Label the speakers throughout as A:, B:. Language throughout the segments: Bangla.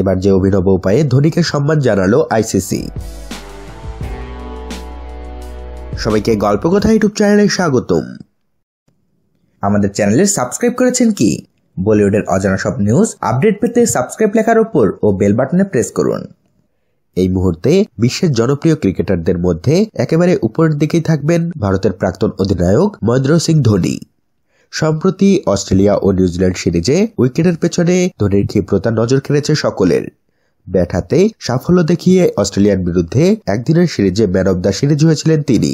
A: এবার যে অভিনব উপায়ে ধোনিকে সম্মান জানালো আইসিসি সবাইকে গল্প কথা ইউটিউব চ্যানেলে স্বাগতম আমাদের চ্যানেলে সাবস্ক্রাইব করেছেন কি বলিউডের অজানা সব নিউজ আপডেট পেতে সাবস্ক্রাইব লেখার উপর ও বেল বাটনে প্রেস করুন এই মুহূর্তে বিশ্বের জনপ্রিয় ক্রিকেটারদের মধ্যে একেবারে উপরের দিকেই থাকবেন ভারতের প্রাক্তন অধিনায়ক মহেন্দ্র সিং ধোনি সম্প্রতি অস্ট্রেলিয়া ও নিউজিল্যান্ড সিরিজে উইকেটের পেছনে ধোনির ক্ষিপ্রতা নজর কেড়েছে সকলের ব্যাট হাতে সাফল্য দেখিয়ে অস্ট্রেলিয়ার বিরুদ্ধে একদিনের সিরিজে ম্যান অব দ্য সিরিজ হয়েছিলেন তিনি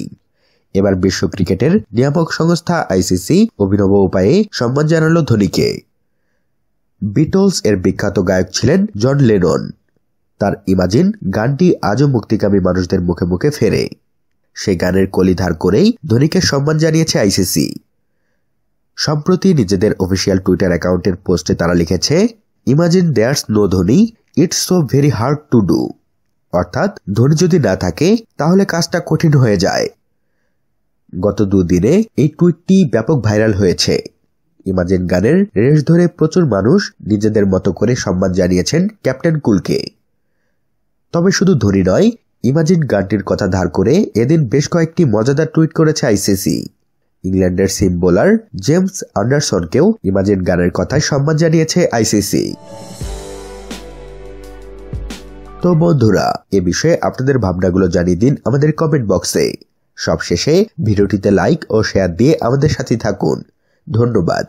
A: এবার বিশ্ব ক্রিকেটের নিয়ামক সংস্থা আইসিসি অভিনব উপায়ে সম্মান জানালো ধোনিকে বিটলস এর বিখ্যাত গায়ক ছিলেন জন লেনন তার ইমাজিন গানটি আজও মুক্তিকামী মানুষদের মুখে মুখে ফেরে সে গানের কলি ধার করেই ধোনিকে সম্মান জানিয়েছে আইসিসি সম্প্রতি নিজেদের অফিসিয়াল টুইটার অ্যাকাউন্টের পোস্টে তারা লিখেছে imagine there's no Dhoni it's so very hard to do অর্থাৎ ধোনি যদি না থাকে তাহলে কাজটা কঠিন হয়ে যায় গত দুদিনে এই টুইটটি ব্যাপক ভাইরাল হয়েছে ইমাজিন গানের রেশ ধরে প্রচুর মানুষ নিজেদের মতো করে সম্মান জানিয়েছেন ক্যাপ্টেন কুলকে তবে শুধু ধোনি নয় ইমাজিন গানটির কথা ধার করে এদিন বেশ কয়েকটি মজাদার টুইট করেছে আইসিসি ইংল্যান্ডের সিম বোলার জেমস আন্ডারসনকেও ইমাজিন গানের কথায় সম্মান জানিয়েছে আইসিসি তো বন্ধুরা এ বিষয়ে আপনাদের ভাবনাগুলো জানিয়ে দিন আমাদের কমেন্ট বক্সে সবশেষে ভিডিওটিতে লাইক ও শেয়ার দিয়ে আমাদের সাথে থাকুন ধন্যবাদ